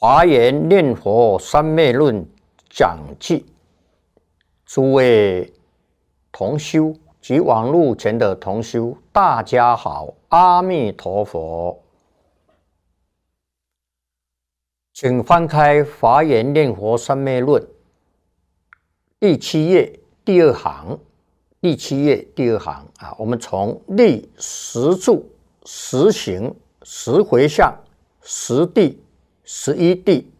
《华严念佛三昧论》讲记，诸位同修及网络前的同修，大家好，阿弥陀佛，请翻开《华严念佛三昧论》第七页第二行。第七页第二行啊，我们从立十住、十行、十回向、十地。十一地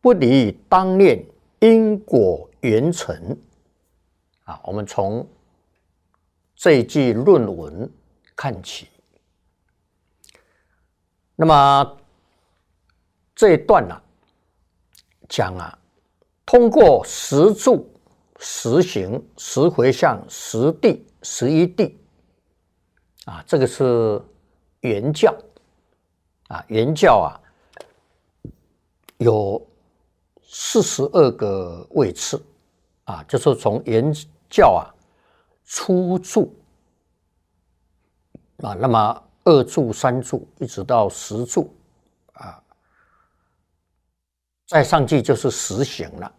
不离当念因果缘成。啊！我们从这一句论文看起。那么这一段呢，讲啊，通过十住、十行、十回向、十地、十一地啊，这个是原教啊，原教啊。有四十二个位次啊，就是从言教啊、初住啊，那么二住、三住，一直到十住啊，再上去就是十行了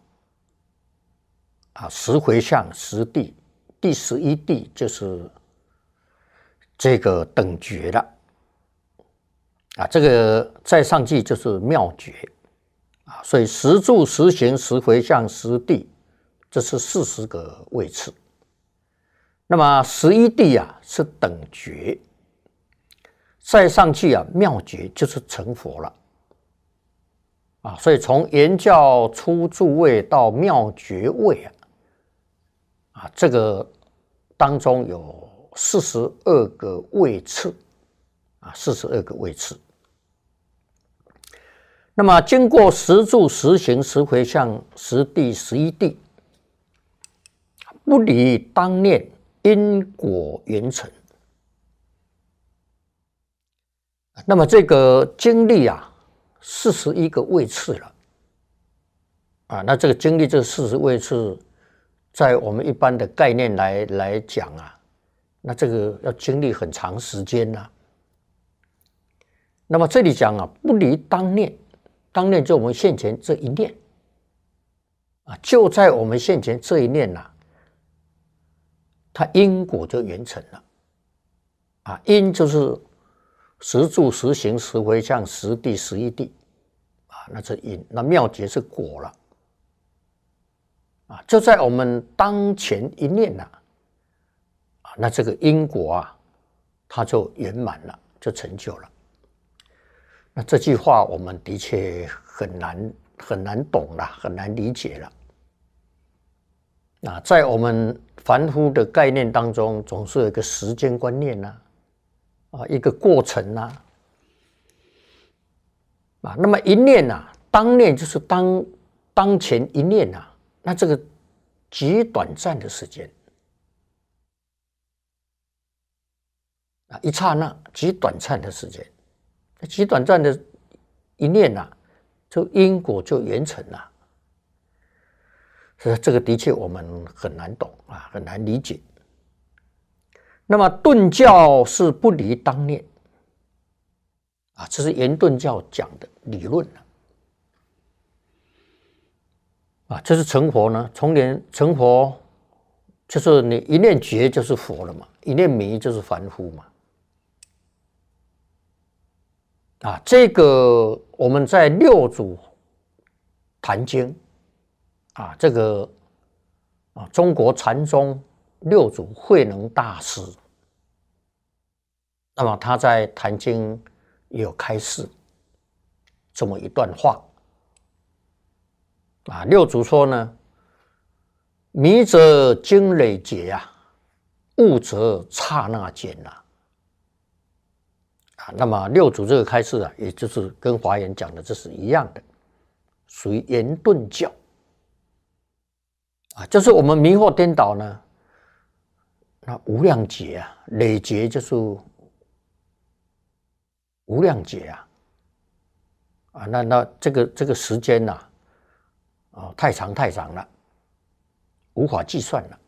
啊，十回向、十地，第十一地就是这个等觉了啊，这个再上去就是妙觉。啊，所以十住、十行、十回向、十地，这是四十个位次。那么十一地啊是等觉，再上去啊妙觉就是成佛了。啊，所以从言教初住位到妙觉位啊，啊这个当中有四十二个位次，啊四十二个位次。那么经过十住、十行、十回向、十地、十一地，不离当念，因果缘成。那么这个经历啊，四十一个位次了啊。那这个经历这四十位次，在我们一般的概念来来讲啊，那这个要经历很长时间呢。那么这里讲啊，不离当念。当念就我们现前这一念啊，就在我们现前这一念呐，它因果就圆成了啊，因就是实住实行实回向十地十一地啊，那是因，那妙觉是果了啊，就在我们当前一念呐啊，那这个因果啊，它就圆满了，就成就了。那这句话我们的确很难很难懂啦，很难理解了。那在我们凡夫的概念当中，总是有一个时间观念呐，啊，一个过程呐。啊，那么一念呐，当念就是当当前一念呐，那这个极短暂的时间啊，一刹那，极短暂的时间。极短暂的一念呐，就因果就缘成了。所以这个的确我们很难懂啊，很难理解。那么顿教是不离当念啊，这是圆顿教讲的理论啊，啊。这是成佛呢？从连成佛就是你一念觉就是佛了嘛，一念迷就是凡夫嘛。啊，这个我们在六祖坛经啊，这个啊，中国禅宗六祖慧能大师，那么他在坛经有开示这么一段话啊，六祖说呢：“迷则经累劫呀，悟则刹那间呐。”那么六祖这个开示啊，也就是跟华严讲的这是一样的，属于圆顿教啊。就是我们迷惑颠倒呢，那无量劫啊，累劫就是无量劫啊。啊，那那这个这个时间呐，啊，太长太长了，无法计算了。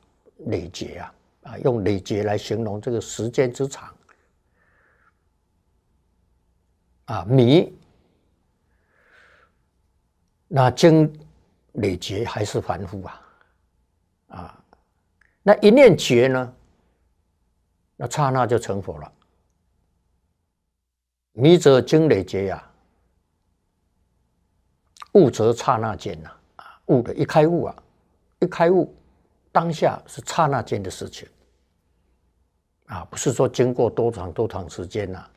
累劫啊，啊，用累劫来形容这个时间之长。啊，迷，那经累劫还是凡夫啊，啊，那一念觉呢？那刹那就成佛了。迷则经累劫呀，悟则刹那间呐，啊，悟的一开悟啊，一开悟，当下是刹那间的事情，啊，不是说经过多长多长时间呐。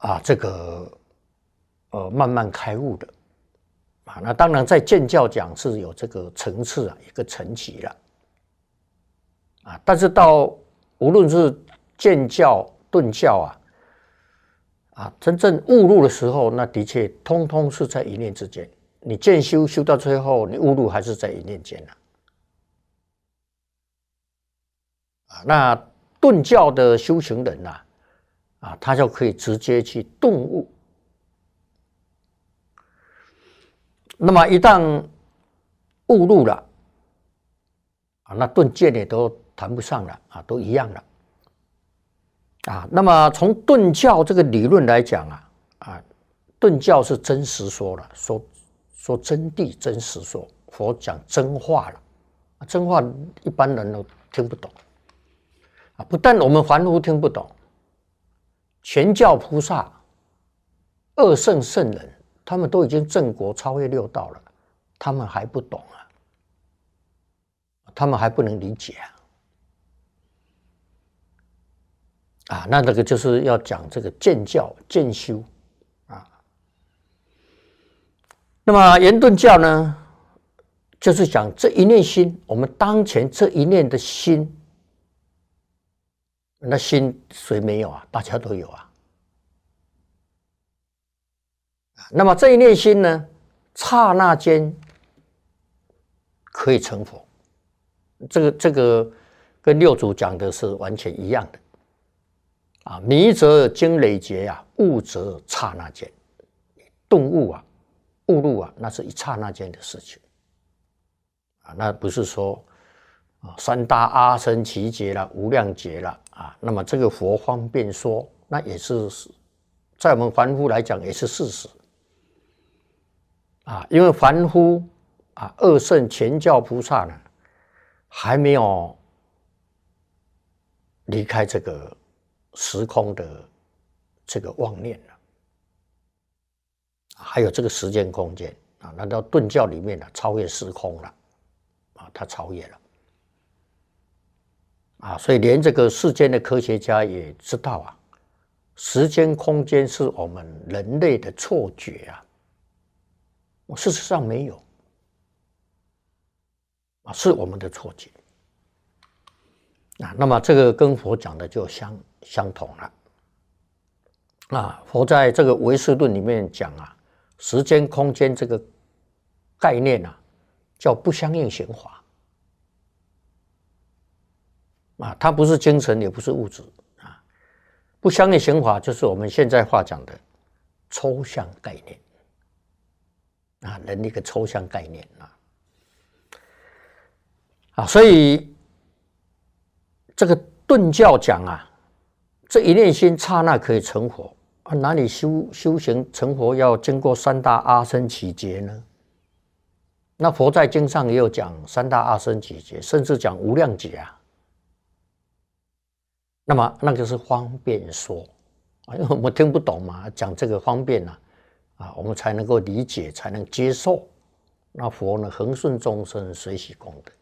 啊，这个呃，慢慢开悟的啊，那当然在建教讲是有这个层次啊，一个层级了啊。但是到无论是建教顿教啊啊，真正误入的时候，那的确通通是在一念之间。你见修修到最后，你误入还是在一念间呢？啊，那顿教的修行人呐。啊，他就可以直接去顿悟。那么一旦误入了啊，那顿见也都谈不上了啊，都一样了。啊，那么从顿教这个理论来讲啊，啊，顿教是真实说了，说说真谛，真实说佛讲真话了，啊，真话一般人都听不懂。啊，不但我们凡夫听不懂。全教菩萨、二圣圣人，他们都已经正果超越六道了，他们还不懂啊，他们还不能理解啊，啊，那这个就是要讲这个见教见修啊。那么圆顿教呢，就是讲这一念心，我们当前这一念的心。那心谁没有啊？大家都有啊。那么这一念心呢，刹那间可以成佛。这个这个跟六祖讲的是完全一样的。啊，迷则经累劫啊，悟则刹那间。顿悟啊，悟入啊，那是一刹那间的事情啊。那不是说啊，三大阿僧祇劫了，无量劫了。啊，那么这个佛方便说，那也是在我们凡夫来讲也是事实。啊，因为凡夫啊，二圣前教菩萨呢，还没有离开这个时空的这个妄念了啊，还有这个时间空间啊，那到顿教里面呢，超越时空了啊，他超越了。啊，所以连这个世间的科学家也知道啊，时间空间是我们人类的错觉啊，我事实上没有，啊是我们的错觉，啊那么这个跟佛讲的就相相同了，啊佛在这个唯识论里面讲啊，时间空间这个概念呢叫不相应行法。啊，它不是精神，也不是物质啊，不相应刑法，就是我们现在话讲的抽象概念啊，的一个抽象概念啊，啊，所以这个顿教讲啊，这一念心刹那可以成佛啊，哪里修修行成佛要经过三大阿僧祇劫呢？那佛在经上也有讲三大阿僧祇劫，甚至讲无量劫啊。那么那个是方便说啊，因为我们听不懂嘛，讲这个方便呢，啊，我们才能够理解，才能接受。那佛呢，恒顺众生，随喜功德。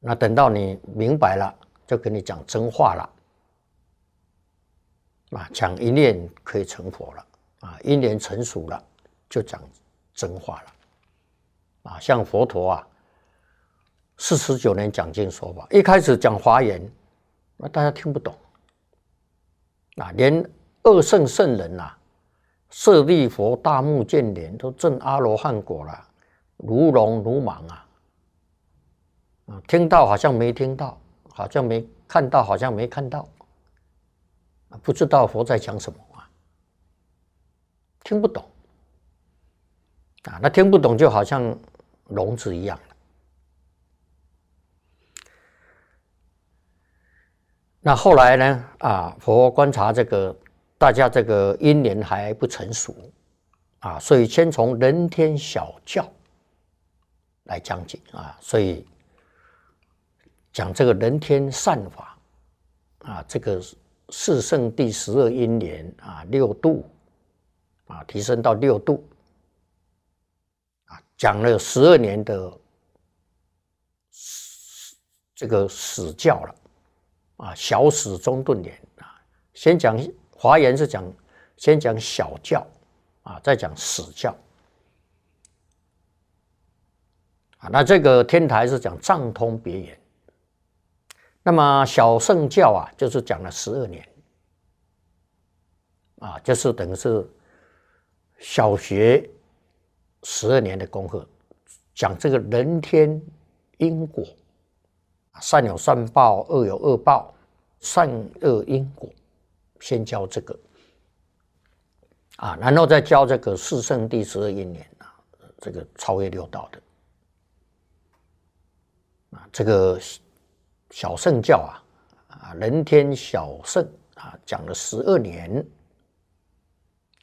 那等到你明白了，就跟你讲真话了。啊，讲一念可以成佛了啊，一念成熟了，就讲真话了。啊，像佛陀啊，四十九年讲经说法，一开始讲华严。那大家听不懂，啊，连二圣圣人呐，舍利佛、大目犍连都证阿罗汉果了，如聋如盲啊，啊，听到好像没听到，好像没看到，好像没看到，啊，不知道佛在讲什么话，听不懂，啊，那听不懂就好像聋子一样。那后来呢？啊，佛观察这个大家这个因缘还不成熟，啊，所以先从人天小教来讲解啊，所以讲这个人天善法，啊，这个四圣第十二因缘啊，六度啊，提升到六度，啊，讲了十二年的这个死教了。啊，小史中顿年啊，先讲华严是讲，先讲小教，啊，再讲史教，啊，那这个天台是讲藏通别言，那么小圣教啊，就是讲了十二年，啊，就是等于是小学十二年的功课，讲这个人天因果。善有善报，恶有恶报，善恶因果，先教这个啊，然后再教这个四圣地十二年啊，这个超越六道的啊，这个小圣教啊啊，人天小圣啊，讲了十二年，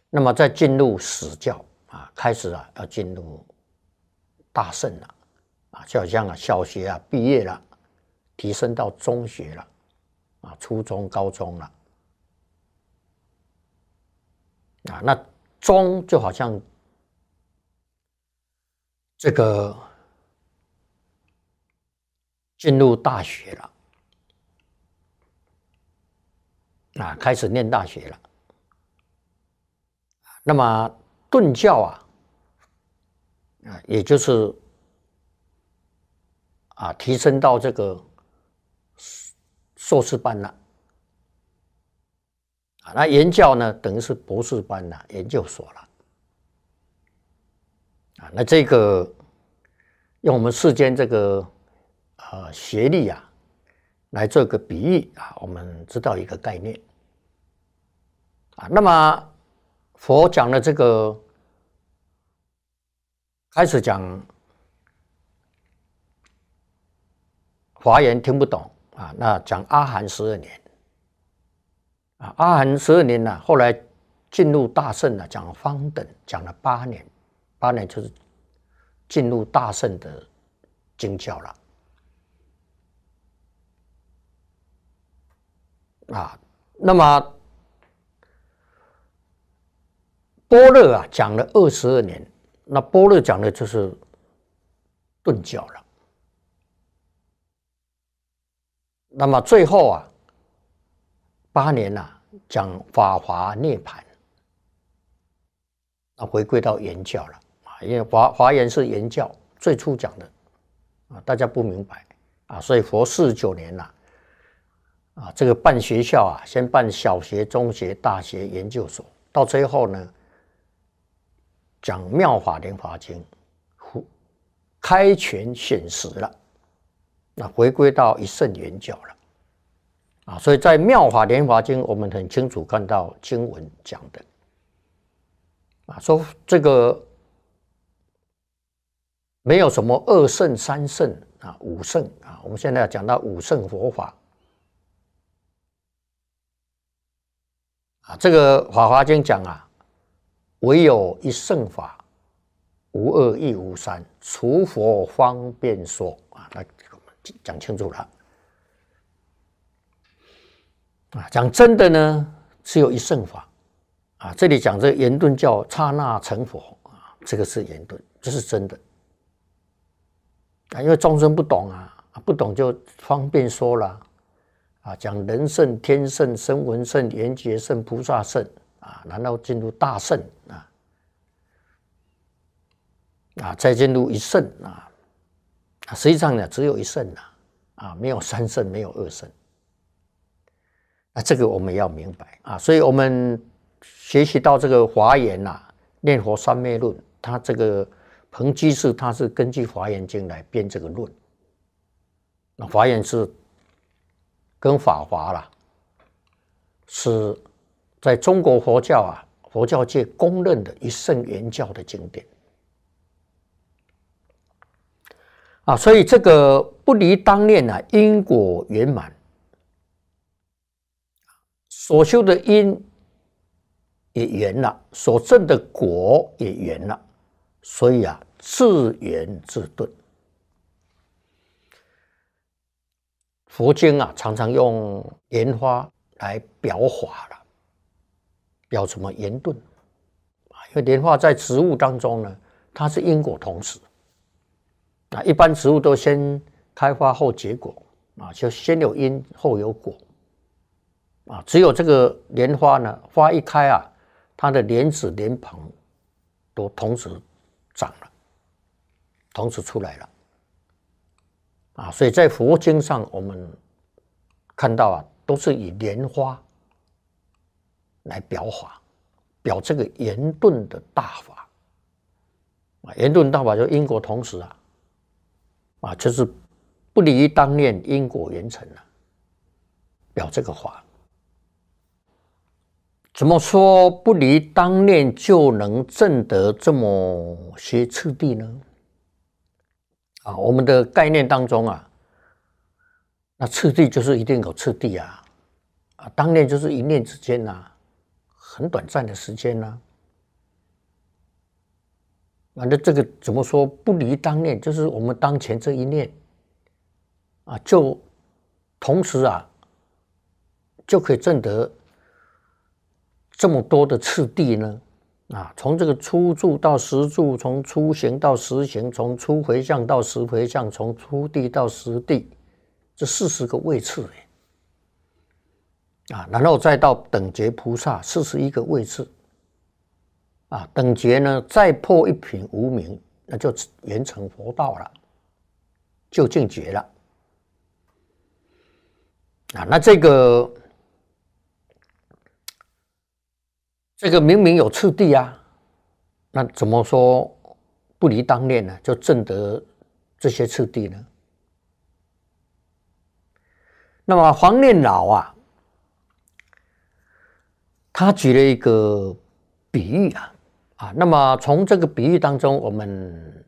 那么再进入死教啊，开始啊要进入大圣了啊，就好像啊小学啊毕业了。提升到中学了，啊，初中、高中了，啊，那中就好像这个进入大学了，啊，开始念大学了。那么顿教啊，啊，也就是啊，提升到这个。硕士班了，啊，那研教呢，等于是博士班了，研究所了，啊，那这个用我们世间这个呃学历啊来做一个比喻啊，我们知道一个概念啊，那么佛讲的这个开始讲华言听不懂。啊，那讲阿含十二年，啊，阿含十二年呢，后来进入大圣呢，讲方等，讲了八年，八年就是进入大圣的经教了。啊，那么波若啊，讲了二十二年，那波若讲的就是顿教了。那么最后啊，八年呐讲法华涅盘，啊回归到言教了啊，因为华华严是言教最初讲的啊，大家不明白啊，所以佛四九年呐啊这个办学校啊，先办小学、中学、大学、研究所，到最后呢讲妙法莲华经，开权显实了。那回归到一圣圆教了，啊，所以在《妙法莲华经》我们很清楚看到经文讲的，啊，说这个没有什么二圣、三圣啊、五圣啊，我们现在讲到五圣佛法，啊，这个《法华经》讲啊，唯有一圣法，无二亦无三，除佛方便说啊，那。讲清楚了，啊，讲真的呢，只有一圣法，啊，这里讲这言顿叫刹那成佛啊，这个是言顿，这是真的，啊，因为众生不懂啊，不懂就方便说了，啊，讲人圣、天圣、声闻圣、缘觉圣、菩萨圣，啊，然后进入大圣啊，啊，再进入一圣啊。实际上呢，只有一圣呐，啊，没有三圣，没有二圣。那这个我们要明白啊，所以我们学习到这个《华严》呐，《念佛三昧论》，它这个彭居士他是根据《华严经》来编这个论。那《华严》是跟《法华》啦，是在中国佛教啊佛教界公认的一圣圆教的经典。啊，所以这个不离当念呐，因果圆满，所修的因也圆了，所证的果也圆了，所以啊，自圆自顿。佛经啊，常常用莲花来表法了，表什么圆顿？因为莲花在植物当中呢，它是因果同时。啊，一般植物都先开花后结果，啊，就先有因后有果，啊，只有这个莲花呢，花一开啊，它的莲子、莲蓬都同时长了，同时出来了，啊，所以在佛经上我们看到啊，都是以莲花来表法，表这个圆顿的大法，啊，圆顿大法就因果同时啊。啊，就是不离当念因果缘成啊，表这个话。怎么说不离当念就能证得这么些次第呢？啊，我们的概念当中啊，那次第就是一定有次第啊，啊，当念就是一念之间呐，很短暂的时间呐。那这个怎么说不离当念？就是我们当前这一念啊，就同时啊，就可以证得这么多的次第呢啊！从这个初住到十住，从初行到十行，从初回向到十回向，从初地到十地，这四十个位次啊，然后再到等觉菩萨，四十一个位次。啊，等觉呢？再破一品无名，那就圆成佛道了，就净觉了。啊，那这个这个明明有次第啊，那怎么说不离当念呢？就证得这些次第呢？那么黄念老啊，他举了一个比喻啊。啊，那么从这个比喻当中，我们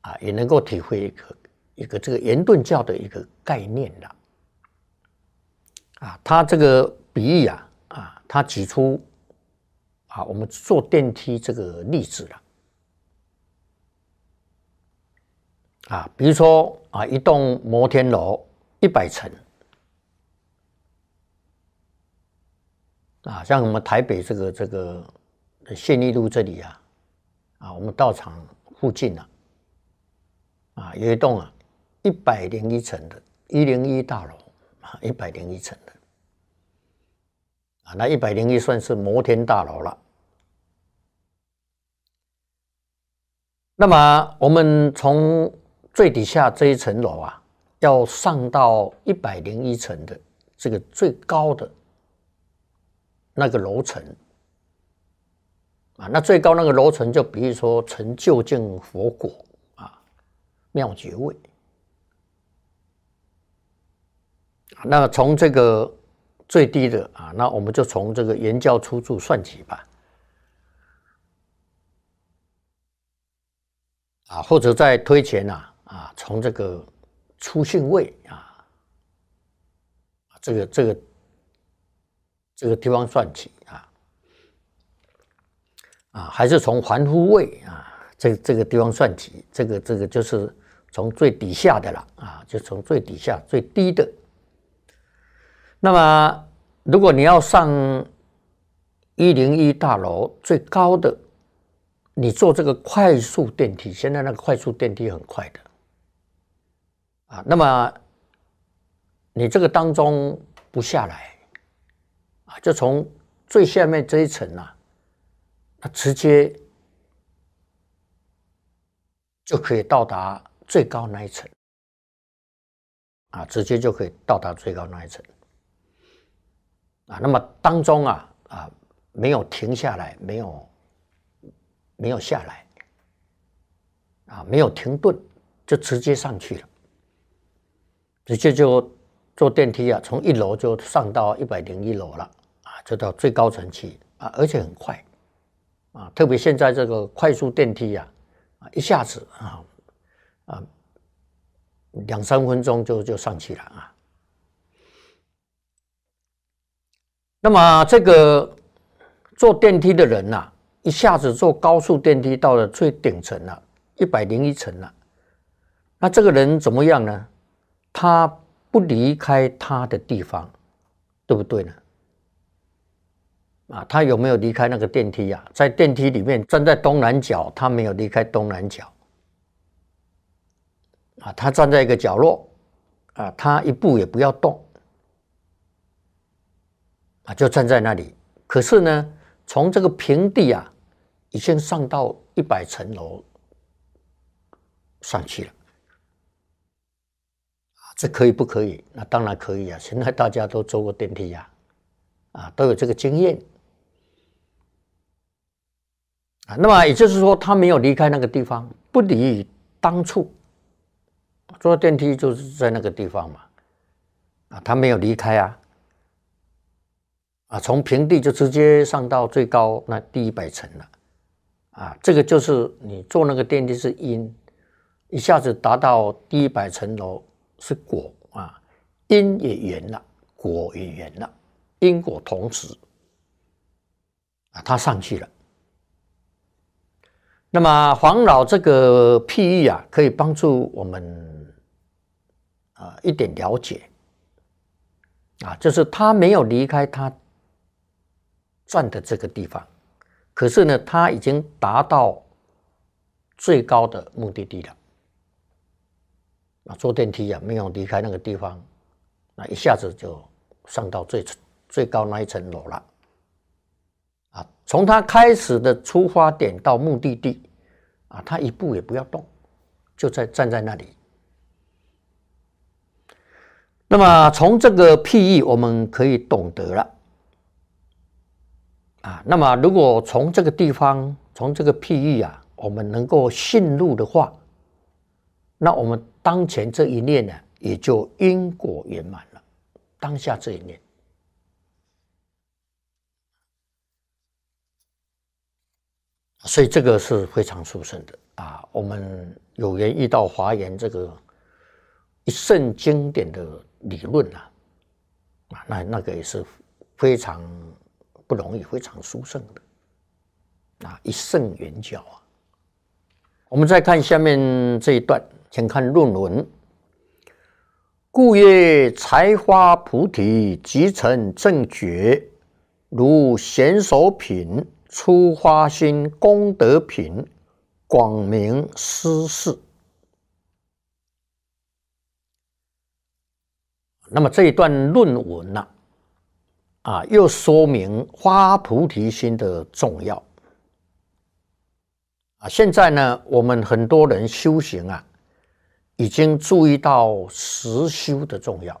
啊也能够体会一个一个这个圆顿教的一个概念了。啊，他这个比喻啊，啊，他举出啊，我们坐电梯这个例子了。啊，比如说啊，一栋摩天楼一百层，啊，像我们台北这个这个。县立路这里啊，啊，我们道场附近啊，啊，有一栋啊，一百零一层的“一零一大楼”，啊，一百零一层的，啊，那一百零一算是摩天大楼了。那么，我们从最底下这一层楼啊，要上到一百零一层的这个最高的那个楼层。啊，那最高那个楼层就比如说成就竟佛果啊，妙觉位。那从这个最低的啊，那我们就从这个言教初处算起吧。啊，或者在推前呐、啊，从这个初信位啊，这个这个这个地方算起啊。啊，还是从环湖位啊，这这个地方算起，这个这个就是从最底下的了啊，就从最底下最低的。那么，如果你要上一零一大楼最高的，你坐这个快速电梯，现在那个快速电梯很快的啊。那么，你这个当中不下来啊，就从最下面这一层啊。直接就可以到达最高那一层啊！直接就可以到达最高那一层啊！那么当中啊啊没有停下来，没有没有下来啊，没有停顿，就直接上去了，直接就坐电梯啊，从一楼就上到一百零一楼了啊，就到最高层去啊，而且很快。啊，特别现在这个快速电梯呀，啊，一下子啊，啊，两三分钟就就上去了啊。那么这个坐电梯的人呐，一下子坐高速电梯到了最顶层了，一百零一层了。那这个人怎么样呢？他不离开他的地方，对不对呢？啊，他有没有离开那个电梯呀？在电梯里面站在东南角，他没有离开东南角。啊，他站在一个角落，啊，他一步也不要动，啊，就站在那里。可是呢，从这个平地啊，已经上到一百层楼上去了。啊，这可以不可以？那当然可以啊！现在大家都坐过电梯呀，啊，都有这个经验。啊，那么也就是说，他没有离开那个地方，不离当初坐电梯就是在那个地方嘛，啊，他没有离开啊，啊，从平地就直接上到最高那第一百层了，啊，这个就是你坐那个电梯是因，一下子达到第一百层楼是果啊，因也圆了，果也圆了，因果同时啊，他上去了。那么黄老这个譬喻啊，可以帮助我们啊一点了解啊，就是他没有离开他站的这个地方，可是呢，他已经达到最高的目的地了。啊，坐电梯啊，没有离开那个地方，那一下子就上到最最高那一层楼了。从他开始的出发点到目的地，啊，他一步也不要动，就在站在那里。那么从这个譬喻，我们可以懂得了。啊，那么如果从这个地方，从这个譬喻啊，我们能够信入的话，那我们当前这一念呢，也就因果圆满了，当下这一念。所以这个是非常殊胜的啊！我们有缘遇到华严这个一圣经典的理论啊，啊，那那个也是非常不容易、非常殊胜的啊！一圣圆教啊。我们再看下面这一段，请看论文：故曰，财花菩提即成正觉，如贤首品。初发心功德品，广明施事。那么这一段论文呢，啊，又说明发菩提心的重要啊。现在呢，我们很多人修行啊，已经注意到实修的重要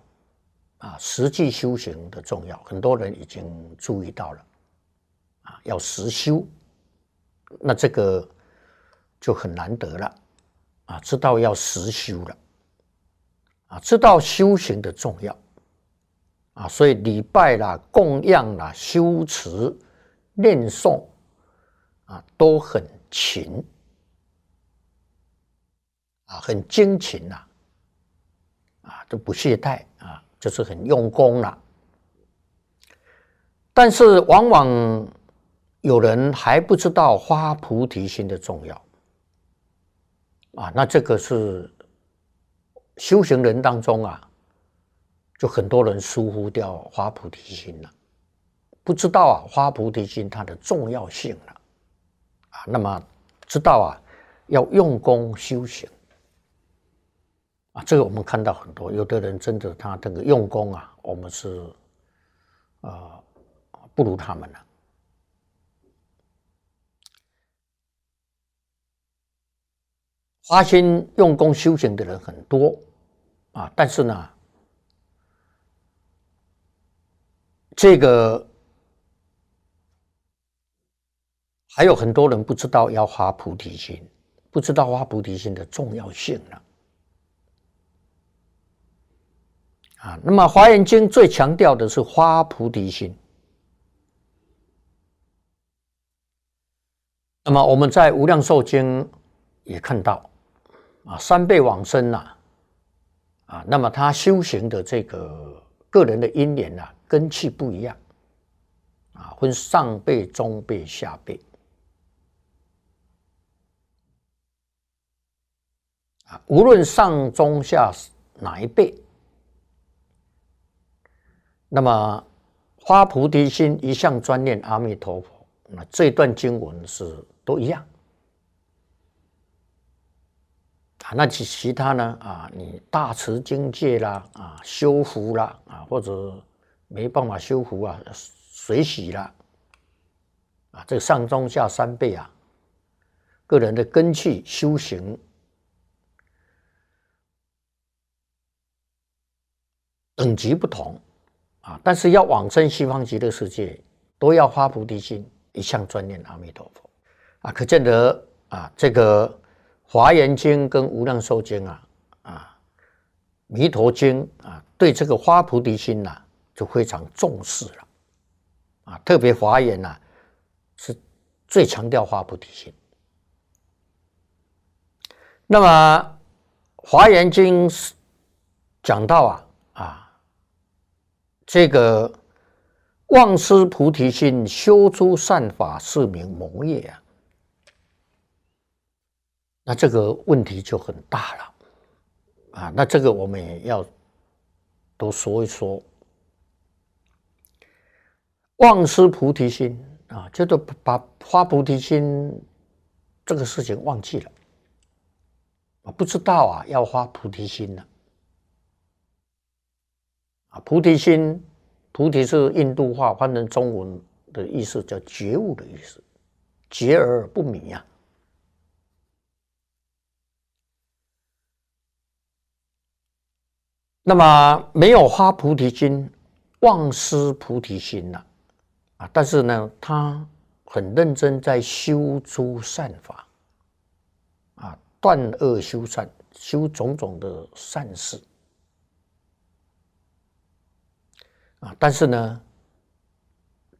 啊，实际修行的重要，很多人已经注意到了。要实修，那这个就很难得了啊！知道要实修了啊，知道修行的重要啊，所以礼拜啦、供养啦、修持、念诵啊，都很勤啊，很精勤呐啊，都不懈怠啊，就是很用功了。但是往往。有人还不知道花菩提心的重要啊，那这个是修行人当中啊，就很多人疏忽掉花菩提心了，不知道啊花菩提心它的重要性了啊。那么知道啊，要用功修行啊，这个我们看到很多，有的人真的他这个用功啊，我们是呃不如他们了。发心用功修行的人很多啊，但是呢，这个还有很多人不知道要发菩提心，不知道发菩提心的重要性了啊。那么《华严经》最强调的是发菩提心，那么我们在《无量寿经》也看到。啊，三辈往生呐，啊，那么他修行的这个个人的因缘呐，根器不一样，啊，分上辈、中辈、下辈，啊，无论上中下哪一辈，那么发菩提心，一向专念阿弥陀佛，那这段经文是都一样。那其其他呢？啊，你大慈境界啦，啊，修福啦，啊，或者没办法修福啊，水洗啦，啊，这上中下三辈啊，个人的根气修行等级不同啊，但是要往生西方极乐世界，都要发菩提心，一向专念阿弥陀佛啊，可见得啊，这个。华严经跟无量寿经啊，啊，弥陀经啊，对这个花菩提心呐，就非常重视了，啊，特别华严呐，是最强调花菩提心。那么华严经讲到啊啊，这个望思菩提心修诸善法是名魔业啊。那这个问题就很大了，啊，那这个我们也要多说一说。忘失菩提心啊，就是把发菩提心这个事情忘记了啊，不知道啊要发菩提心了。啊，菩提心，菩提是印度话，换成中文的意思叫觉悟的意思，觉而不明呀。那么没有发菩提心，忘失菩提心了啊！但是呢，他很认真在修诸善法，啊，断恶修善，修种种的善事，啊！但是呢，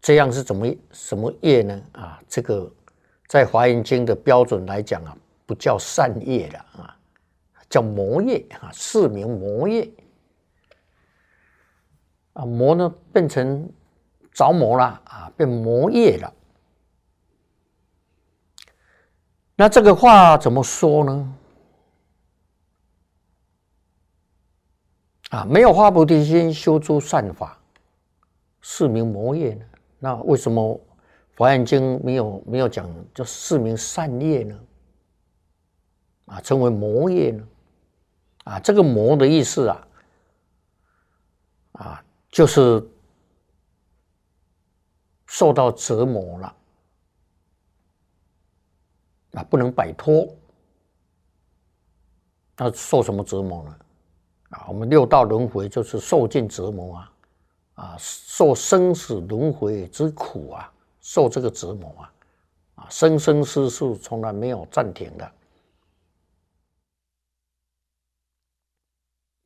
这样是怎么什么业呢？啊，这个在华严经的标准来讲啊，不叫善业了啊，叫魔业啊，是名魔业。啊，魔呢变成着魔了啊，变魔业了。那这个话怎么说呢？啊，没有发菩提心修诸善法，是名魔业呢？那为什么《佛眼经》没有没有讲叫是名善业呢？啊，称为魔业呢？啊，这个魔的意思啊。就是受到折磨了啊，不能摆脱。那受什么折磨呢？啊，我们六道轮回就是受尽折磨啊，啊，受生死轮回之苦啊，受这个折磨啊，啊，生生世世从来没有暂停的。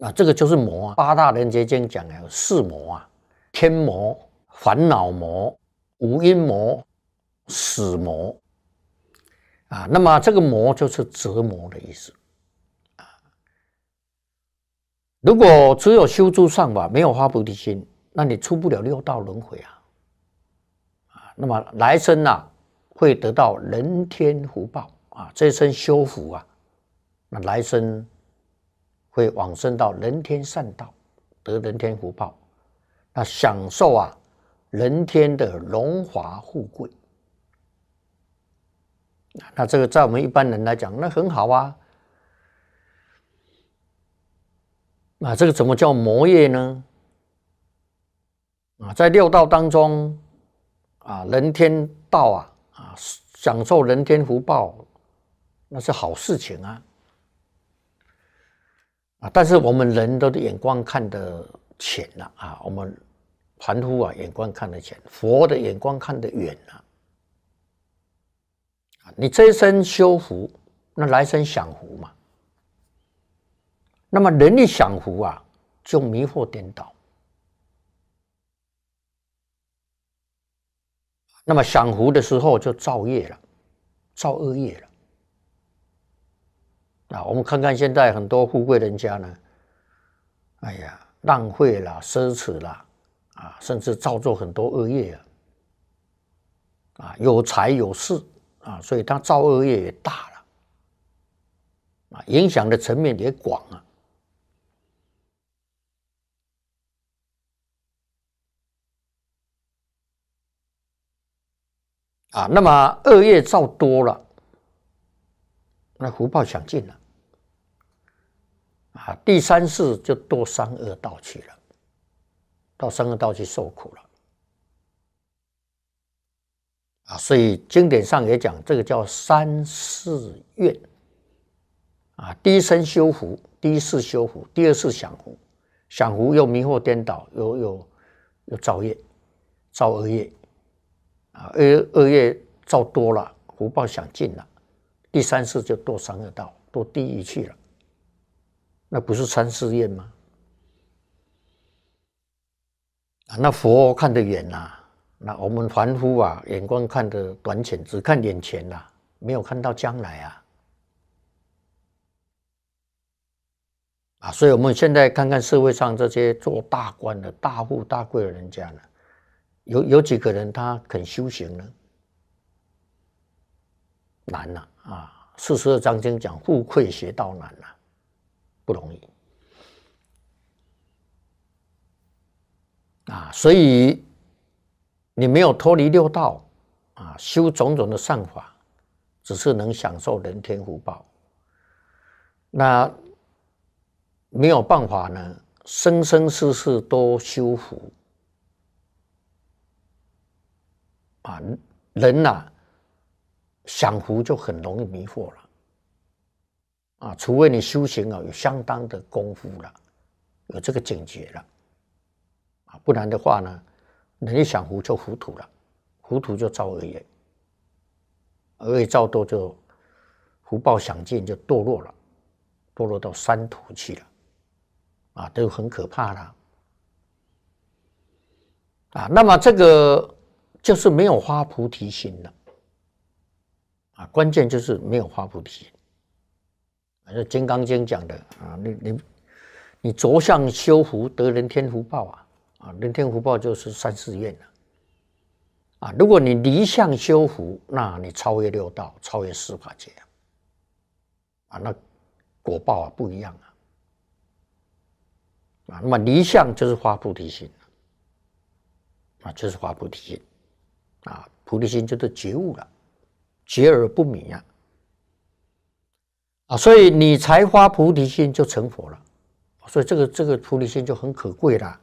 啊，这个就是魔。啊。八大人觉经讲啊，四魔啊：天魔、烦恼魔、无因魔、死魔。啊，那么这个魔就是折磨的意思。啊，如果只有修诸上法，没有发菩提心，那你出不了六道轮回啊。啊，那么来生啊，会得到人天福报啊。这一生修福啊，那来生。会往生到人天善道，得人天福报，那享受啊人天的荣华富贵，那这个在我们一般人来讲，那很好啊。那这个怎么叫魔业呢？啊，在六道当中，啊人天道啊啊享受人天福报，那是好事情啊。啊！但是我们人都的眼光看得浅了啊，我们凡夫啊，眼光看得浅，佛的眼光看得远了啊。你这一生修福，那来生享福嘛。那么人一享福啊，就迷惑颠倒。那么享福的时候就造业了，造恶业了。啊，我们看看现在很多富贵人家呢，哎呀，浪费了，奢侈了，啊，甚至造作很多恶业，啊，有财有势啊，所以他造恶业也大了，啊，影响的层面也广啊，啊，那么恶业造多了，那福报享尽了。啊，第三次就堕三恶道去了，到三恶道去受苦了。啊，所以经典上也讲这个叫三世怨。啊，第一生修福，第一世修福，第二世享福，享福又迷惑颠倒，又又又造业，造恶业。啊，恶恶业造多了，福报享尽了，第三次就堕三恶道，堕地狱去了。那不是三世验吗？啊，那佛看得远呐，那我们凡夫啊，眼光看得短浅，只看眼前呐，没有看到将来啊。啊，所以我们现在看看社会上这些做大官的大富大贵的人家呢，有有几个人他肯修行呢？难呐！啊，《四十二章经》讲“富贵学道难”呐。不容易啊！所以你没有脱离六道啊，修种种的善法，只是能享受人天福报。那没有办法呢，生生世世都修福啊，人呐，享福就很容易迷惑了。啊，除非你修行啊，有相当的功夫了，有这个警觉了，啊，不然的话呢，你一想糊就糊涂了，糊涂就造恶业，恶业造多就福报享尽就堕落了，堕落到三途去了，啊，都很可怕啦。啊，那么这个就是没有发菩提心的，啊，关键就是没有发菩提。反正《金刚经》讲的啊，你你你着相修福得人天福报啊，啊人天福报就是三世愿了，啊如果你离相修福，那你超越六道，超越四法界，啊那果报啊不一样啊，啊那么离相就是发菩提心啊就是发菩提心，啊菩提心就是觉悟了，觉而不迷啊。啊，所以你才发菩提心就成佛了，所以这个这个菩提心就很可贵啦，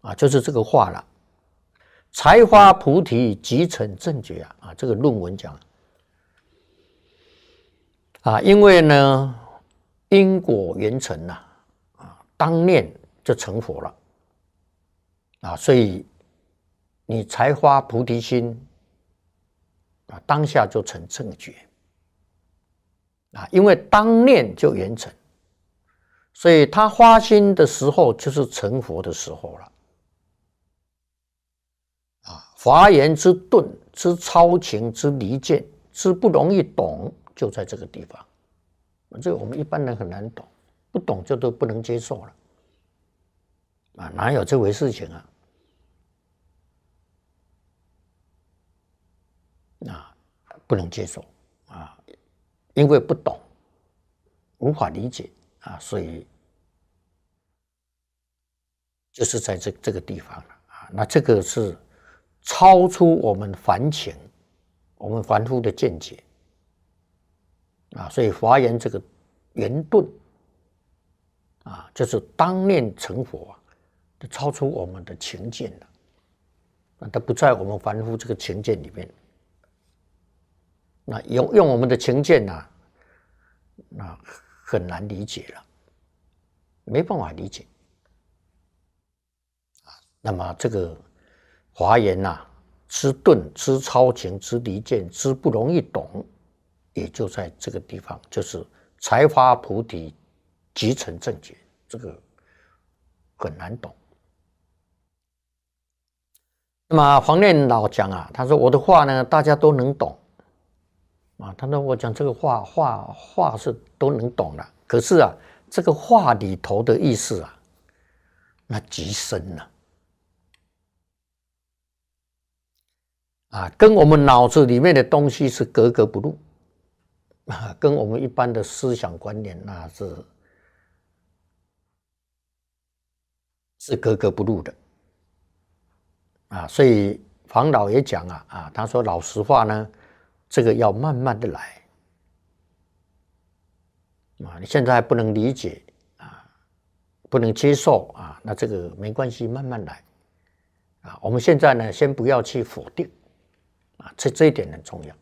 啊，就是这个话了，才发菩提即成正觉啊，啊，这个论文讲，啊，因为呢因果缘成呐，啊，当念就成佛了，啊，所以你才发菩提心，啊，当下就成正觉。啊，因为当念就严惩，所以他发心的时候就是成佛的时候了。啊，华严之顿，之超情之离见，之不容易懂，就在这个地方，个我们一般人很难懂，不懂就都不能接受了。啊，哪有这回事情啊？啊，不能接受。因为不懂，无法理解啊，所以就是在这这个地方了啊。那这个是超出我们凡情，我们凡夫的见解啊。所以华严这个圆顿啊，就是当念成佛，就超出我们的情见了啊，它不在我们凡夫这个情见里面。那用用我们的情见呐，那很难理解了，没办法理解啊。那么这个华严呐，知顿知超情知离见知不容易懂，也就在这个地方，就是财发菩提即成正觉，这个很难懂。那么黄念老讲啊，他说我的话呢，大家都能懂。啊，他说我讲这个话，话话是都能懂了，可是啊，这个话里头的意思啊，那极深了，啊，跟我们脑子里面的东西是格格不入，啊，跟我们一般的思想观念那是是格格不入的，啊，所以黄老爷讲啊，啊，他说老实话呢。这个要慢慢的来啊！你现在还不能理解啊，不能接受啊，那这个没关系，慢慢来啊！我们现在呢，先不要去否定啊，这这一点很重要。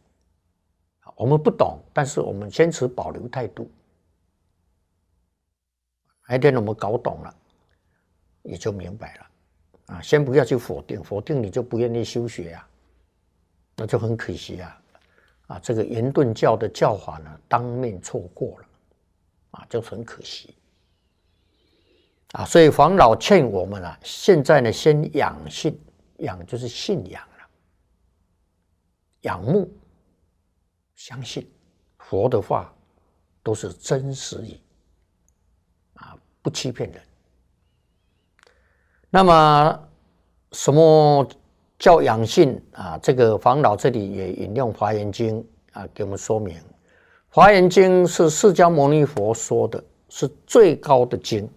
我们不懂，但是我们坚持保留态度。有一天我们搞懂了，也就明白了啊！先不要去否定，否定你就不愿意修学啊，那就很可惜啊。啊，这个圆顿教的教法呢，当面错过了，啊，就是很可惜，啊，所以黄老劝我们啊，现在呢，先养性，养就是信仰了，仰慕，相信佛的话都是真实语，啊，不欺骗人。那么什么？教养性啊！这个黄老这里也引用《华严经》啊，给我们说明，《华严经》是释迦牟尼佛说的，是最高的经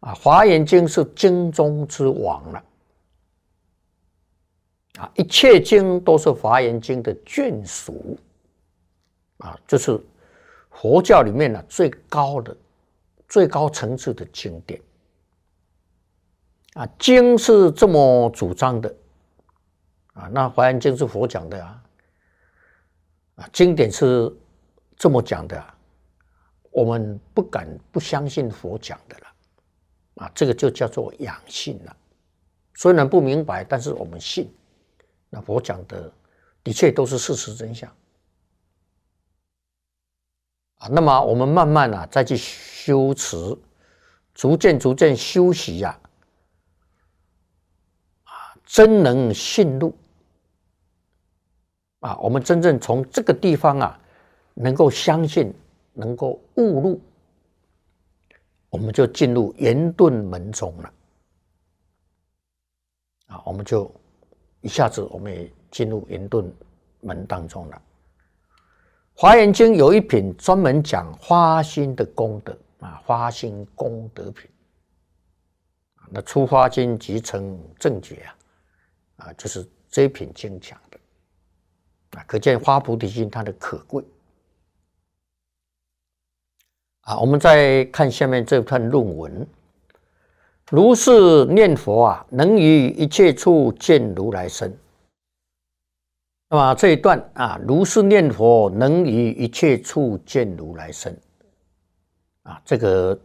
啊，《华严经》是经中之王了啊，一切经都是《华严经》的眷属啊，就是佛教里面呢最高的、最高层次的经典。啊，经是这么主张的，啊，那《华严经》是佛讲的啊，啊，经典是这么讲的，我们不敢不相信佛讲的了，啊，这个就叫做养性了。虽然不明白，但是我们信，那佛讲的的确都是事实真相，啊，那么我们慢慢啊再去修持，逐渐逐渐修习呀。真能信入啊！我们真正从这个地方啊，能够相信，能够悟入，我们就进入圆顿门中了。啊，我们就一下子我们也进入圆顿门当中了。华严经有一品专门讲花心的功德啊，花心功德品。那出花经即成正觉啊。啊，就是这一品坚讲的啊，可见花菩提心它的可贵啊。我们再看下面这段论文：如是念佛啊，能于一切处见如来身。那么这一段啊，如是念佛能于一切处见如来身啊，这个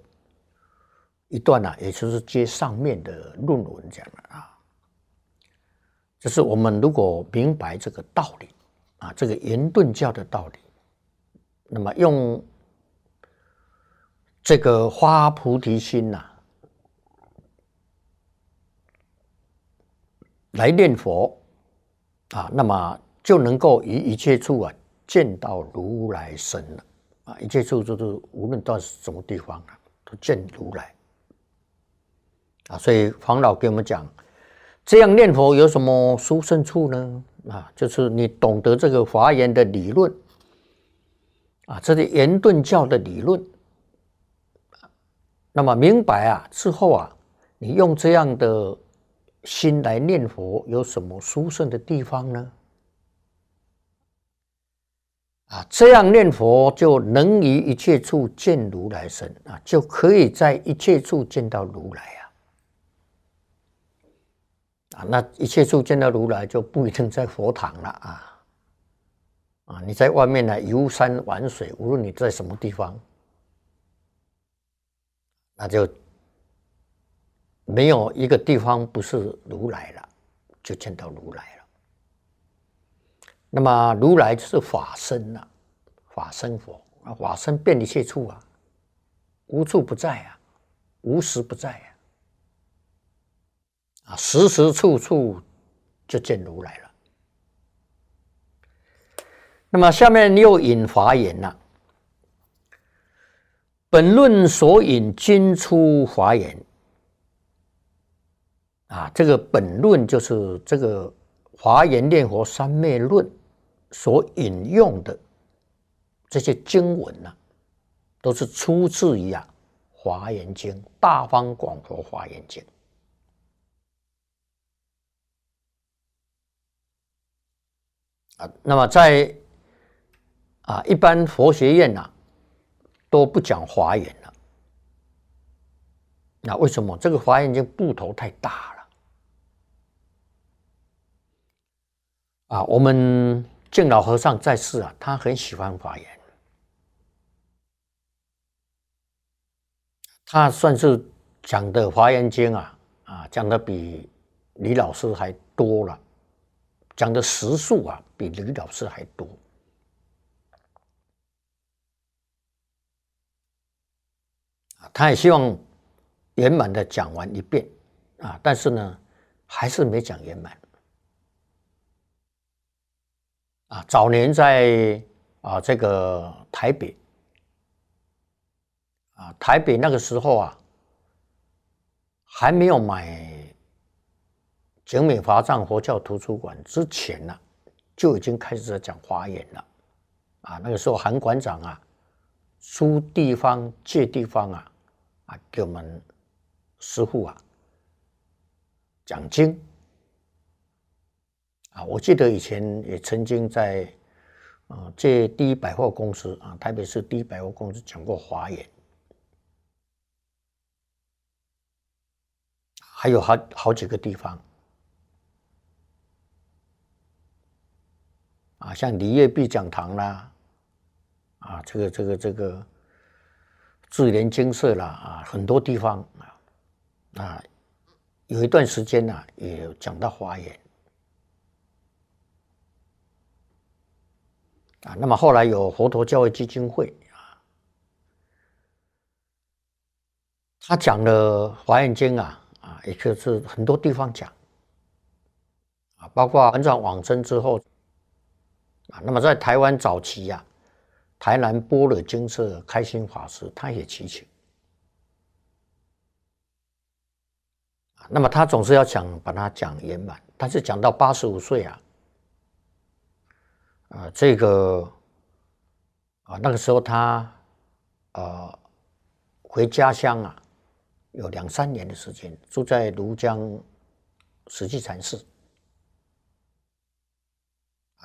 一段呢，也就是接上面的论文讲了啊。就是我们如果明白这个道理，啊，这个圆顿教的道理，那么用这个花菩提心呐，来念佛，啊，那么就能够于一切处啊见到如来身了，啊，一切处处都无论到什么地方啊，都见如来，啊，所以黄老给我们讲。这样念佛有什么殊胜处呢？啊，就是你懂得这个华严的理论，啊，这是圆顿教的理论，那么明白啊之后啊，你用这样的心来念佛，有什么殊胜的地方呢？啊，这样念佛就能于一切处见如来身啊，就可以在一切处见到如来啊。啊，那一切处见到如来就不一定在佛堂了啊！啊，你在外面呢游山玩水，无论你在什么地方，那就没有一个地方不是如来了，就见到如来了。那么如来就是法身呐，法身佛啊，法身遍一切处啊，无处不在啊，无时不在啊。啊，时时处处就见如来了。那么下面又引华严了。本论所引经出华严啊，这个本论就是这个《华严念佛三昧论》所引用的这些经文啊，都是出自于啊《华严经》《大方广佛华严经》。啊，那么在啊，一般佛学院呐都不讲华严了。那为什么这个《华严经》部头太大了？啊，我们敬老和尚在世啊，他很喜欢《华严》，他算是讲的《华严经》啊，啊，讲的比李老师还多了。讲的时数啊，比李老师还多。啊，他也希望圆满的讲完一遍，啊，但是呢，还是没讲圆满。啊，早年在啊这个台北，啊台北那个时候啊，还没有买。景美华藏佛教图书馆之前呢，就已经开始在讲华严了啊！那个时候韩馆长啊，租地方借地方啊，啊给我们师傅啊讲经啊。我记得以前也曾经在啊借第一百货公司啊，台北市第一百货公司讲过华严，还有好好几个地方。啊，像李月碧讲堂啦，啊，这个这个这个智联精舍啦，啊，很多地方啊，啊，有一段时间啊，也讲到华严啊。那么后来有佛陀教育基金会啊，他讲的华严经啊，啊，也就是很多地方讲啊，包括反转网生之后。啊，那么在台湾早期呀，台南波罗金色开心法师，他也祈请。啊，那么他总是要想把它讲圆满，但是讲到八十五岁啊，啊这个，啊那个时候他，啊回家乡啊，有两三年的时间住在庐江，实际禅寺。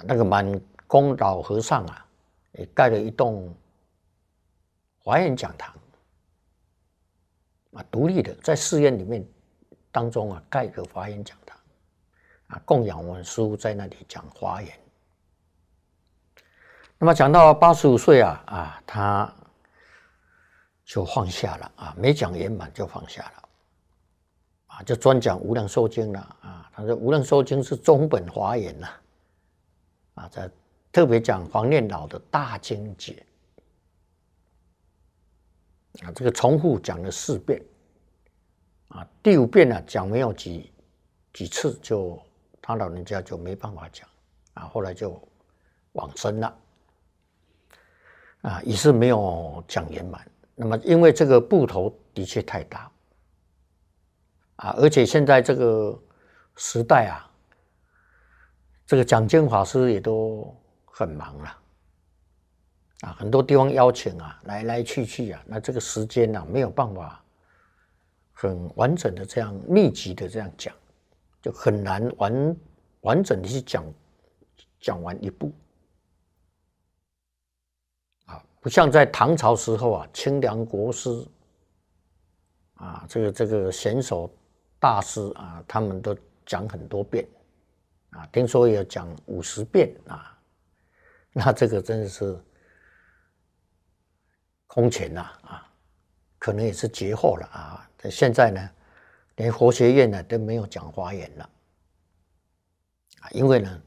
那个满宫老和尚啊，也盖了一栋华严讲堂啊，独立的在寺院里面当中啊，盖个华严讲堂啊，供养我们师傅在那里讲华严。那么讲到八十五岁啊啊，他就放下了啊，没讲圆满就放下了啊，就专讲无量寿经了啊。他说无量寿经是中本华严呐。啊，在特别讲黄念老的大经解啊，这个重复讲了四遍啊，第五遍呢讲没有几几次，就他老人家就没办法讲啊，后来就往深了啊，也是没有讲圆满。那么因为这个布头的确太大啊，而且现在这个时代啊。这个蒋经法师也都很忙了，啊，很多地方邀请啊，来来去去啊，那这个时间呢，没有办法很完整的这样密集的这样讲，就很难完完整的去讲讲完一部。啊，不像在唐朝时候啊，清凉国师，啊，这个这个贤首大师啊，他们都讲很多遍。啊，听说要讲五十遍啊，那这个真的是空前呐啊，可能也是绝后了啊。现在呢，连佛学院呢都没有讲华严了啊，因为呢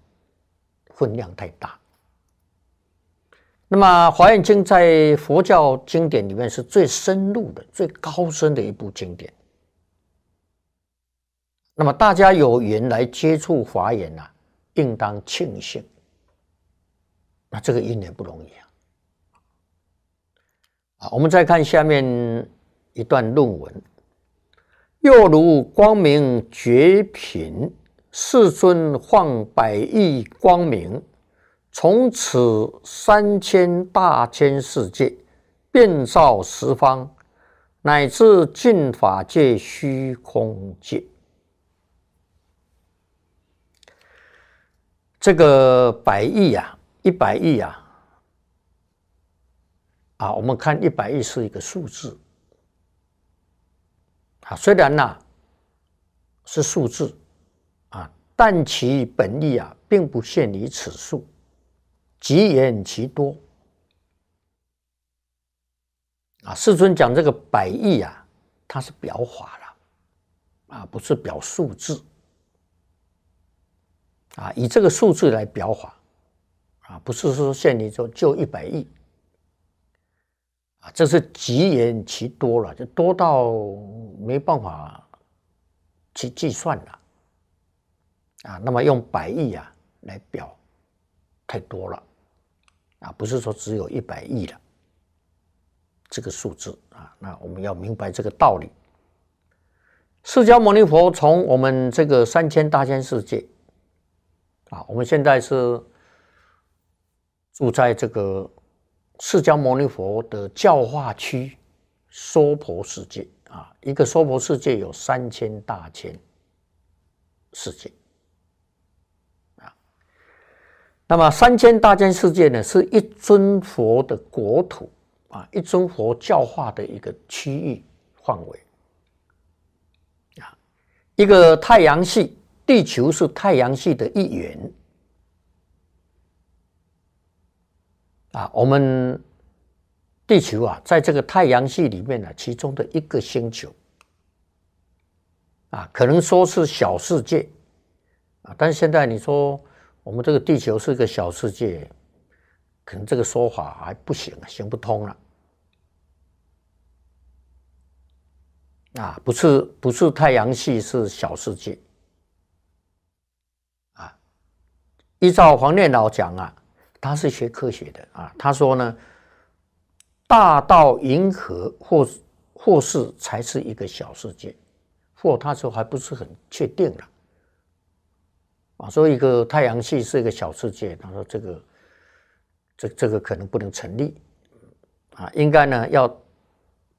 分量太大。那么《华严经》在佛教经典里面是最深入的、最高深的一部经典。那么大家有缘来接触华严呢，应当庆幸。那这个一年不容易啊！啊，我们再看下面一段论文。又如光明觉品，世尊放百亿光明，从此三千大千世界遍照十方，乃至净法界虚空界。这个百亿呀，一百亿呀，啊，我们看一百亿是一个数字，啊，虽然呢是数字，啊，但其本意啊，并不限于此数，极言其多。啊，世尊讲这个百亿啊，它是表法了，啊，不是表数字。啊，以这个数字来表法，啊，不是说现你说就一百亿，啊，这是极言其多了，就多到没办法去计算了，啊，那么用百亿啊来表，太多了，啊，不是说只有一百亿了，这个数字啊，那我们要明白这个道理。释迦牟尼佛从我们这个三千大千世界。啊，我们现在是住在这个释迦牟尼佛的教化区——娑婆世界啊。一个娑婆世界有三千大千世界啊。那么三千大千世界呢，是一尊佛的国土啊，一尊佛教化的一个区域范围啊，一个太阳系。地球是太阳系的一员啊，我们地球啊，在这个太阳系里面呢，其中的一个星球啊，可能说是小世界啊，但现在你说我们这个地球是一个小世界，可能这个说法还不行啊，行不通了啊，不是不是太阳系是小世界。依照黄念老讲啊，他是学科学的啊，他说呢，大到银河或或是才是一个小世界，或他说还不是很确定了，啊，说一个太阳系是一个小世界，他说这个这这个可能不能成立，啊，应该呢要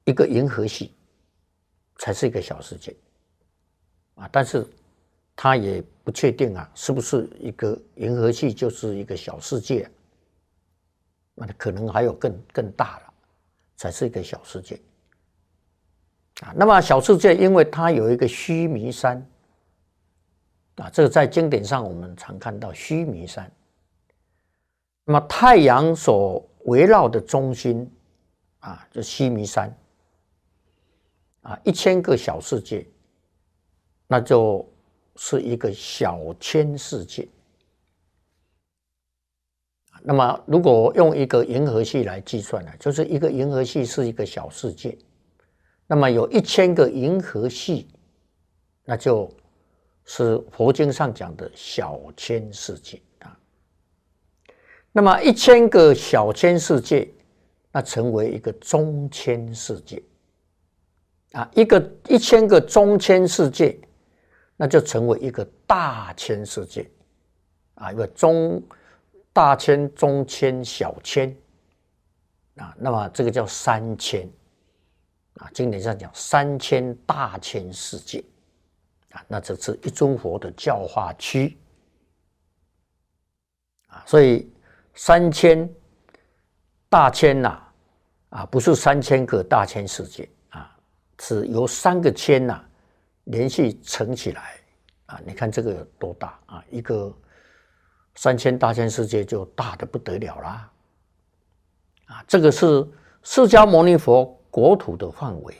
一个银河系才是一个小世界，啊，但是。他也不确定啊，是不是一个银河系就是一个小世界？那可能还有更更大了，才是一个小世界啊。那么小世界，因为它有一个须弥山啊，这个在经典上我们常看到须弥山。那么太阳所围绕的中心啊，就须弥山啊，一千个小世界，那就。是一个小千世界。那么，如果用一个银河系来计算呢？就是一个银河系是一个小世界。那么，有一千个银河系，那就是佛经上讲的小千世界啊。那么，一千个小千世界，那成为一个中千世界啊。一个一千个中千世界。那就成为一个大千世界啊，一个中大千、中千、小千啊。那么这个叫三千啊。经典上讲三千大千世界啊。那这是一尊佛的教化区啊。所以三千大千呐啊，不是三千个大千世界啊，是由三个千呐。连续乘起来啊！你看这个有多大啊？一个三千大千世界就大的不得了啦！啊，这个是释迦牟尼佛国土的范围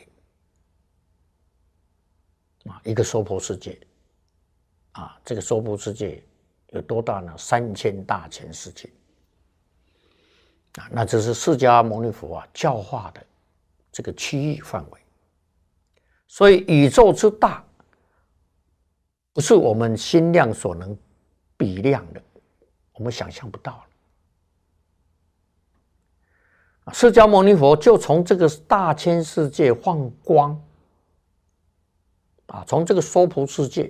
啊，一个娑婆世界啊，这个娑婆世界有多大呢？三千大千世界啊，那这是释迦牟尼佛啊教化的这个区域范围。所以宇宙之大，不是我们心量所能比量的，我们想象不到释迦牟尼佛就从这个大千世界放光，啊，从这个娑婆世界，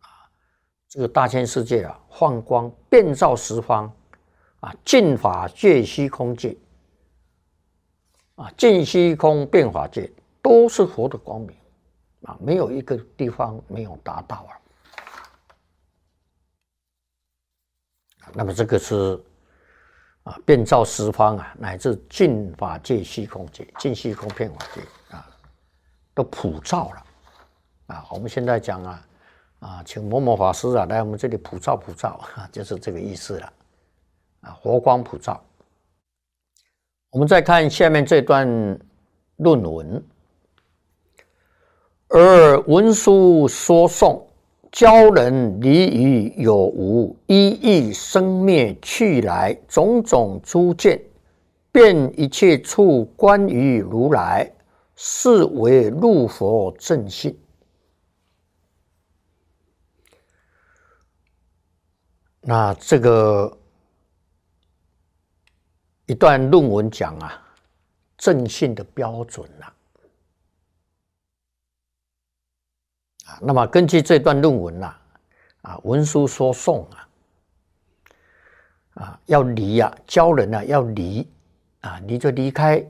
啊，这个大千世界啊放光，遍照十方，啊，尽法界、虚空界，啊，尽虚空遍法界都是佛的光明。啊，没有一个地方没有达到啊。那么这个是啊，遍照十方啊，乃至尽法界虚空界、尽虚空遍法界啊，都普照了啊。我们现在讲啊啊，请某某法师啊来我们这里普照普照，就是这个意思了啊。佛光普照。我们再看下面这段论文。而文殊说送，教人离于有无，一意生灭去来种种诸见，便一切处观于如来，是为入佛正信。那这个一段论文讲啊，正信的标准啊。啊，那么根据这段论文呐、啊，文殊说：“送啊，啊，要离呀，教人啊要离，啊，离就离开，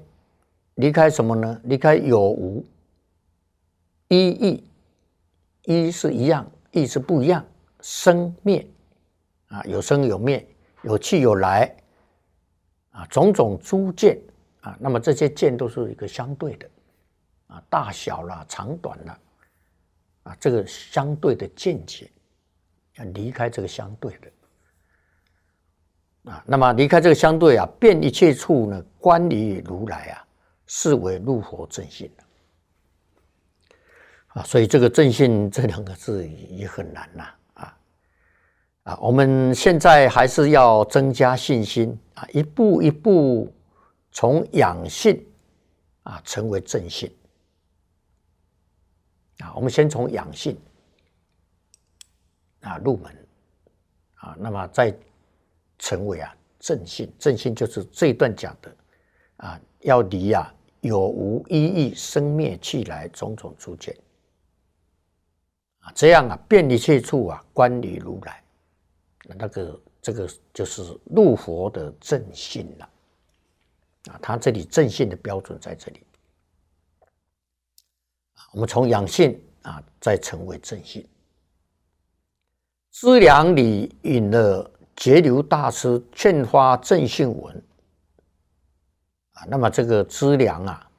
离开什么呢？离开有无，一意，一是一样，意是不一样，生灭，啊，有生有灭，有去有来，啊，种种诸见，啊，那么这些见都是一个相对的，啊，大小了，长短了。”啊，这个相对的见解，要离开这个相对的啊，那么离开这个相对啊，遍一切处呢，观于如来啊，是为入佛正信啊。所以这个正信这两个字也很难呐啊啊，我们现在还是要增加信心啊，一步一步从养性啊，成为正信。啊，我们先从养性啊入门啊，那么再成为啊正信。正信就是这一段讲的啊，要离啊有无一意生灭气来种种出见啊，这样啊遍一切处啊观于如来，那个这个就是入佛的正信了啊。他这里正信的标准在这里。我们从养性啊，再成为正性。知良里引了节流大师劝发正性文啊，那么这个知良啊，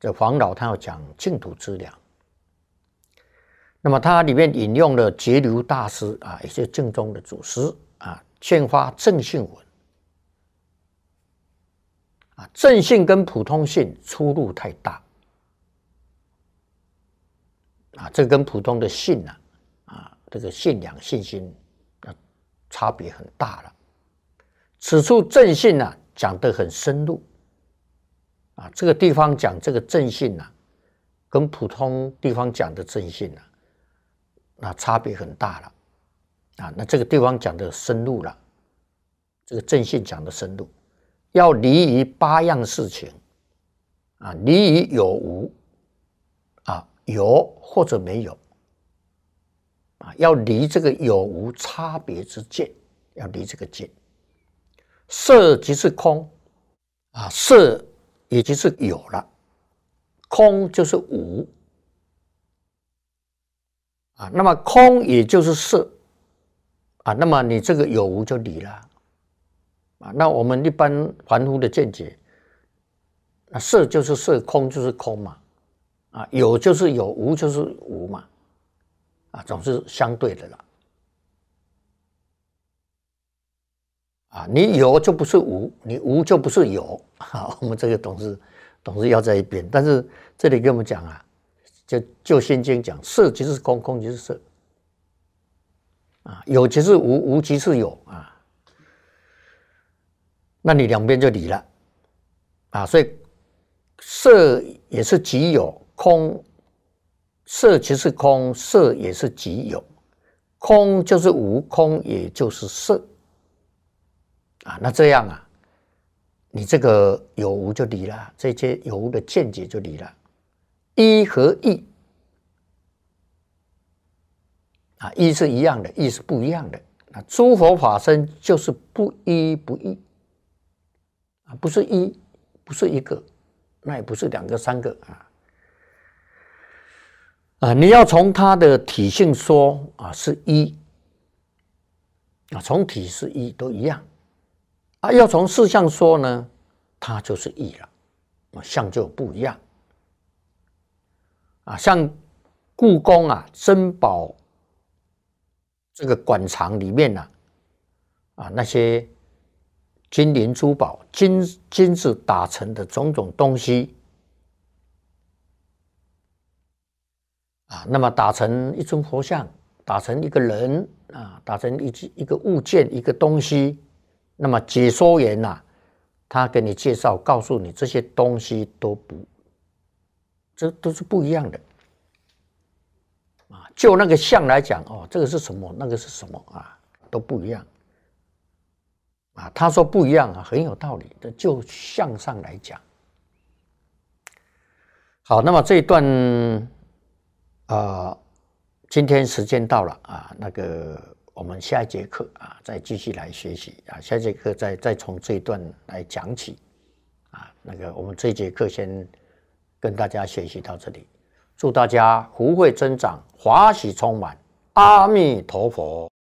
这黄老他要讲净土知良。那么它里面引用了节流大师啊，一些正宗的祖师啊，劝发正性文啊，正性跟普通性出入太大。啊，这跟普通的信呢，啊，这个信仰、信心，啊，差别很大了。此处正信呢，讲的很深入。啊，这个地方讲这个正信呢，跟普通地方讲的正信呢，那差别很大了。啊，那这个地方讲的深入了，这个正信讲的深入，要离于八样事情，啊，离于有无。有或者没有，啊，要离这个有无差别之见，要离这个见。色即是空，啊，色也就是有了，空就是无，啊，那么空也就是色，啊，那么你这个有无就离了，啊，那我们一般凡夫的见解，那色就是色，空就是空嘛。啊，有就是有，无就是无嘛，啊，总是相对的了，啊，你有就不是无，你无就不是有，啊，我们这个总是总是要在一边，但是这里跟我们讲啊，就就《心经》讲，色即是空，空即是色，啊，有即是无，无即是有啊，那你两边就离了，啊，所以色也是即有。空色即是空，色也是即有。空就是无，空也就是色啊。那这样啊，你这个有无就离了，这些有无的见解就离了。一和一啊，一是一样的，一是不一样的。那诸佛法身就是不一不异啊，不是一，不是一个，那也不是两个、三个啊。啊，你要从它的体性说啊，是一；啊，从体是一都一样。啊，要从事相说呢，它就是一了，啊，相就不一样。啊，像故宫啊，珍宝这个馆藏里面呢，啊，那些金银珠宝、金金子打成的种种东西。啊，那么打成一尊佛像，打成一个人啊，打成一一个物件、一个东西，那么解说员呐，他给你介绍，告诉你这些东西都不，这都是不一样的，啊，就那个像来讲哦，这个是什么，那个是什么啊，都不一样，啊，他说不一样啊，很有道理的，就像上来讲，好，那么这一段。呃，今天时间到了啊，那个我们下一节课啊，再继续来学习啊，下节课再再从这一段来讲起啊，那个我们这节课先跟大家学习到这里，祝大家福慧增长，华喜充满，阿弥陀佛。